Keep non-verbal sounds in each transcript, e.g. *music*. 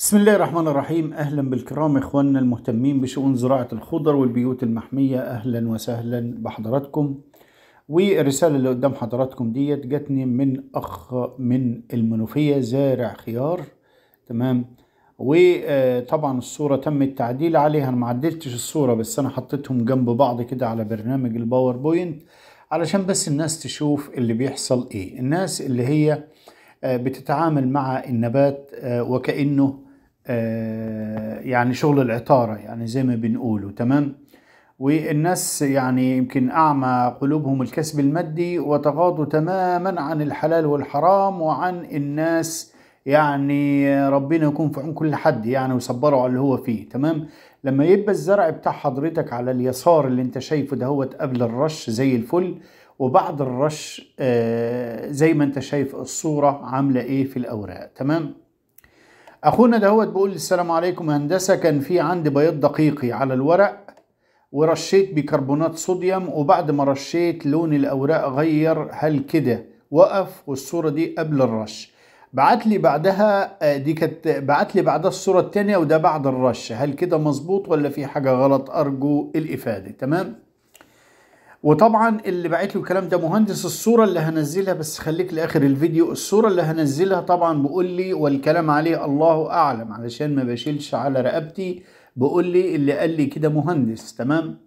بسم الله الرحمن الرحيم اهلا بالكرام اخواننا المهتمين بشؤون زراعه الخضر والبيوت المحميه اهلا وسهلا بحضراتكم والرساله اللي قدام حضراتكم ديت جاتني من اخ من المنوفيه زارع خيار تمام وطبعا الصوره تم التعديل عليها انا ما عدلتش الصوره بس انا حطيتهم جنب بعض كده على برنامج الباوربوينت علشان بس الناس تشوف اللي بيحصل ايه الناس اللي هي آه، بتتعامل مع النبات آه، وكانه آه، يعني شغل العطاره يعني زي ما بنقوله تمام والناس يعني يمكن اعمى قلوبهم الكسب المادي وتغاضوا تماما عن الحلال والحرام وعن الناس يعني ربنا يكون في عون كل حد يعني وصبره على اللي هو فيه تمام لما يبقى الزرع بتاع حضرتك على اليسار اللي انت شايفه ده هو قبل الرش زي الفل وبعد الرش آه، زي ما انت شايف الصورة عاملة ايه في الاوراق تمام اخونا دهوت بيقول السلام عليكم هندسه كان في عندي بياض دقيقي على الورق ورشيت بيكربونات صوديوم وبعد ما رشيت لون الاوراق غير هل كده وقف والصوره دي قبل الرش بعت لي بعدها آه، دي كانت بعت لي بعدها الصوره الثانيه وده بعد الرش هل كده مظبوط ولا في حاجه غلط ارجو الافاده تمام وطبعا اللي بعت له الكلام ده مهندس الصوره اللي هنزلها بس خليك لاخر الفيديو الصوره اللي هنزلها طبعا بقول لي والكلام عليه الله اعلم علشان ما بشيلش على رقبتي بقول لي اللي قال لي كده مهندس تمام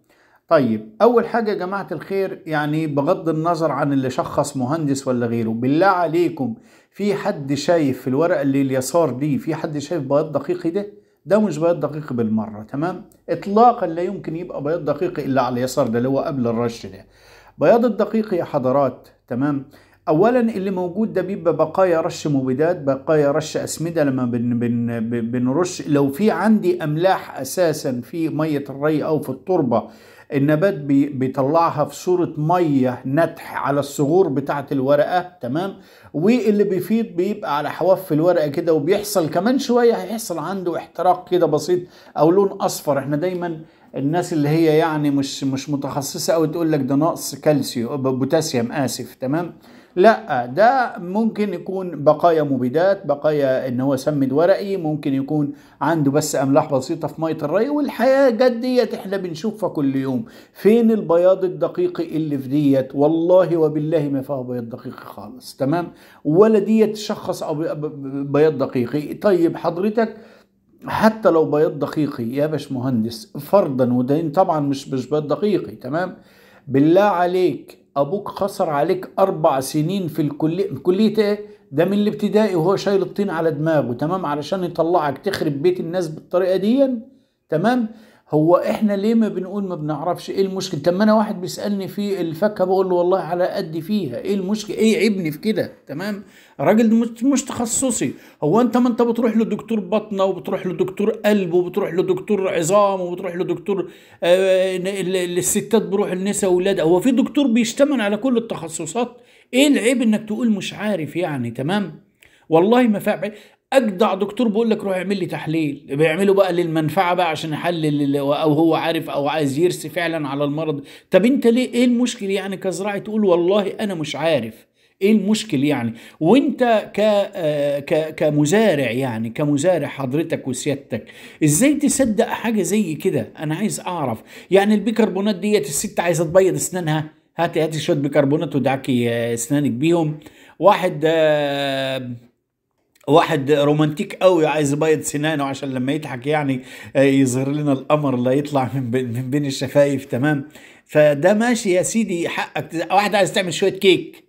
طيب اول حاجه يا جماعه الخير يعني بغض النظر عن اللي شخص مهندس ولا غيره بالله عليكم في حد شايف في الورقه اللي اليسار دي في حد شايف بياض دقيق ده دمج بياض دقيق بالمرة تمام اطلاقا لا يمكن يبقى بياض دقيق الا على اليسار ده اللي هو قبل الرش ده بياض الدقيق يا حضرات تمام اولا اللي موجود ده بيبقى بقايا رش مبيدات بقايا رش اسمده لما بن بن بنرش لو في عندي املاح اساسا في ميه الري او في التربه النبات بيطلعها في صورة مية نتح على الصغور بتاعة الورقة تمام واللي بيفيض بيبقى على حواف الورقة كده وبيحصل كمان شوية هيحصل عنده احتراق كده بسيط او لون اصفر احنا دايما الناس اللي هي يعني مش مش متخصصة او تقول لك ده نقص كالسيوم بوتاسيوم اسف تمام لا ده ممكن يكون بقايا مبيدات بقايا ان هو سمد ورقي ممكن يكون عنده بس املاح بسيطه في ميه الري والحياه ديت احنا بنشوفها كل يوم فين البياض الدقيق اللي في ديت والله وبالله ما فيها بياض دقيق خالص تمام ولا ديت تشخص بياض دقيقي طيب حضرتك حتى لو بياض دقيقي يا باش مهندس فرضا وده طبعا مش مش بياض دقيقي تمام بالله عليك ابوك خسر عليك اربع سنين في الكليه كليه ايه ده من الابتدائي وهو شايل الطين على دماغه تمام علشان يطلعك تخرب بيت الناس بالطريقه دي تمام هو احنا ليه ما بنقول ما بنعرفش ايه المشكله طب ما انا واحد بيسالني في الفكه بقول له والله على قد فيها ايه المشكله ايه عيبني في كده تمام راجل مش تخصصي هو انت ما انت بتروح لدكتور بطنه وبتروح لدكتور قلب وبتروح لدكتور عظام وبتروح لدكتور آه، الستات بروح النساء واولاد هو في دكتور بيشتمل على كل التخصصات ايه العيب انك تقول مش عارف يعني تمام والله ما فعل اجدع دكتور بيقول لك روح اعمل لي تحليل بيعمله بقى للمنفعه بقى عشان يحلل او هو عارف او عايز يرسي فعلا على المرض طب انت ليه ايه المشكله يعني كزراعي تقول والله انا مش عارف ايه المشكل يعني وانت ك آه، ك كمزارع يعني كمزارع حضرتك وسيادتك ازاي تصدق حاجه زي كده انا عايز اعرف يعني البيكربونات ديت الست عايزه تبيض اسنانها هاتي هاتي شويه بيكربونات ودعكي اسنانك بيهم واحد آه واحد رومانتيك قوي عايز يبيض سنانه عشان لما يضحك يعني آه، يظهر لنا القمر لا يطلع من من بين الشفايف تمام فده ماشي يا سيدي حقك واحد عايز تعمل شويه كيك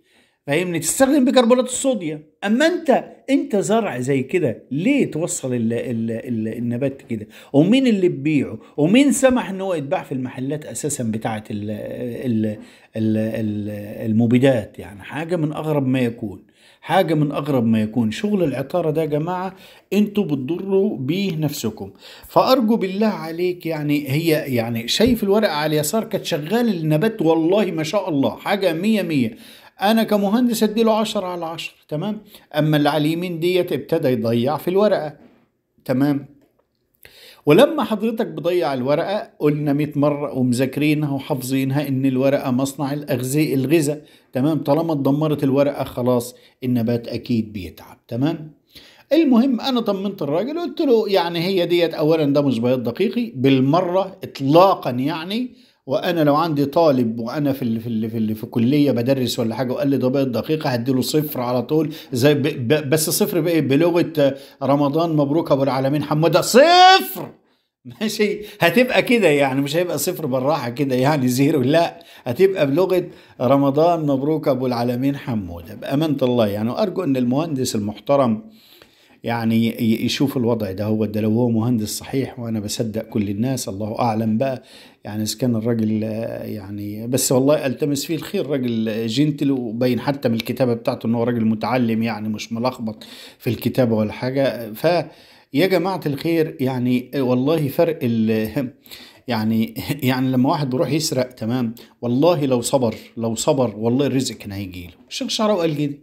فاهمني تستخدم بيكربونات الصوديوم اما انت انت زرع زي كده ليه توصل الـ الـ الـ النبات كده ومين اللي بيبيعه ومين سمح ان هو يتباع في المحلات اساسا بتاعه المبيدات يعني حاجه من اغرب ما يكون حاجة من أغرب ما يكون شغل العطارة ده يا جماعة انتوا بتضروا بيه نفسكم فأرجو بالله عليك يعني هي يعني شايف الورقة على اليسار كانت شغال النبات والله ما شاء الله حاجة مية مية انا كمهندس اديله 10 على 10 تمام اما اللي على اليمين ديت ابتدى يضيع في الورقه تمام ولما حضرتك بضيع الورقة قلنا 100 مرة ومذاكرينها وحافظينها إن الورقة مصنع الأغذية الغذاء تمام طالما اتدمرت الورقة خلاص النبات أكيد بيتعب تمام المهم أنا طمنت الراجل قلت له يعني هي ديت أولا ده مش بياض دقيقي بالمرة إطلاقا يعني وانا لو عندي طالب وانا في الـ في الـ في, الـ في كليه بدرس ولا حاجه وقال لي وبقت دقيقه هديله صفر على طول زي بس صفر بايه بلغه رمضان مبروك ابو العالمين حموده صفر ماشي هتبقى كده يعني مش هيبقى صفر بالراحه كده يعني زيرو لا هتبقى بلغه رمضان مبروك ابو العالمين حموده بامانه الله يعني وارجو ان المهندس المحترم يعني يشوف الوضع ده هو ده لو هو مهندس صحيح وانا بصدق كل الناس الله اعلم بقى يعني اذا كان الراجل يعني بس والله التمس فيه الخير راجل جنتل وبين حتى من الكتابه بتاعته ان هو راجل متعلم يعني مش ملخبط في الكتابه ولا حاجه ف يا جماعه الخير يعني والله فرق ال *laughs* يعني *laughs* يعني لما واحد بيروح يسرق تمام والله لو صبر لو صبر والله الرزق كان هيجي له الشيخ شعراوي قال كده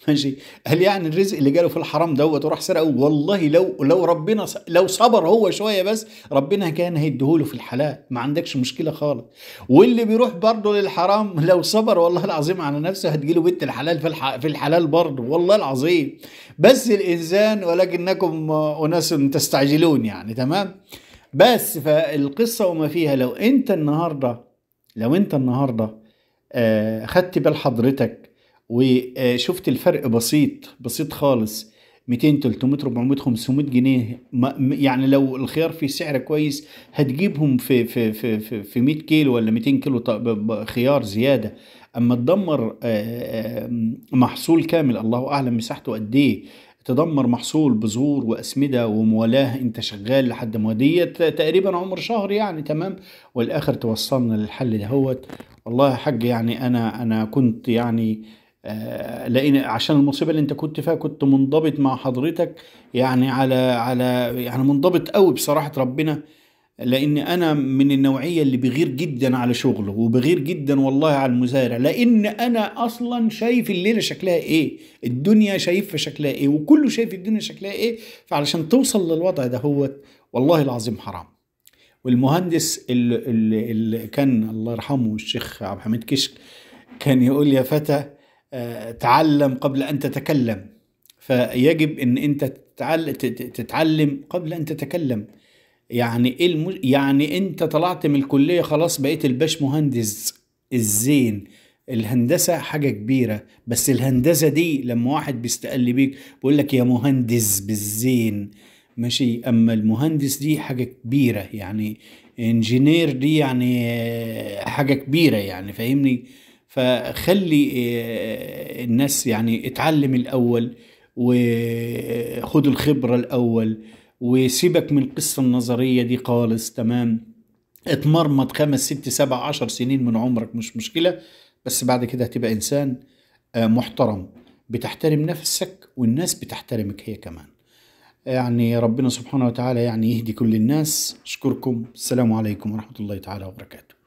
*laughs* ماشي هل يعني الرزق اللي جاله في الحرام دوت وراح سرقه والله لو لو ربنا لو صبر هو شويه بس ربنا كان هيديهوله في الحلال ما عندكش مشكله خالص واللي بيروح برضه للحرام لو صبر والله العظيم على نفسه هتجيله بنت الحلال في الح... في الحلال برضه والله العظيم بس الانسان ولكنكم اناس تستعجلون يعني تمام بس فالقصه وما فيها لو انت النهارده لو انت النهارده آه خدت بال حضرتك وشفت الفرق بسيط بسيط خالص 200 300 400 500 جنيه يعني لو الخيار في سعر كويس هتجيبهم في في في في, في 100 كيلو ولا 200 كيلو خيار زياده اما تدمر آه، آه، محصول كامل الله اعلم مساحته قد ايه تدمر محصول بذور واسمده وموالاه انت شغال لحد ما ديت تقريبا عمر شهر يعني تمام والاخر توصلنا للحل دهوت والله يا حاج يعني انا انا كنت يعني آه، لان عشان المصيبه اللي انت كنت فيها كنت منضبط مع حضرتك يعني على على يعني منضبط قوي بصراحه ربنا لان انا من النوعيه اللي بغير جدا على شغله وبغير جدا والله على المزارع لان انا اصلا شايف الليله شكلها ايه الدنيا شايفها شكلها ايه وكله شايف الدنيا شكلها ايه فعلشان توصل للوضع ده هو والله العظيم حرام والمهندس اللي, اللي كان الله يرحمه الشيخ عبد الحميد كشك كان يقول يا فتى آه، تعلم قبل أن تتكلم فيجب أن أنت تتعلم قبل أن تتكلم يعني إيه المج... يعني أنت طلعت من الكلية خلاص بقيت الباش مهندس الزين الهندسة حاجة كبيرة بس الهندسة دي لما واحد بيستقل بيك بيقول لك يا مهندس بالزين ماشي اما المهندس دي حاجه كبيره يعني انجينير دي يعني حاجه كبيره يعني فاهمني فخلي آه، الناس يعني اتعلم الاول وخد الخبره الاول وسيبك من القصه النظريه دي خالص تمام اتمرمط خمس ست سبع عشر سنين من عمرك مش مشكله بس بعد كده هتبقى انسان آه، محترم بتحترم نفسك والناس بتحترمك هي كمان يعني ربنا سبحانه وتعالى يعني يهدي كل الناس اشكركم السلام عليكم ورحمه الله تعالى وبركاته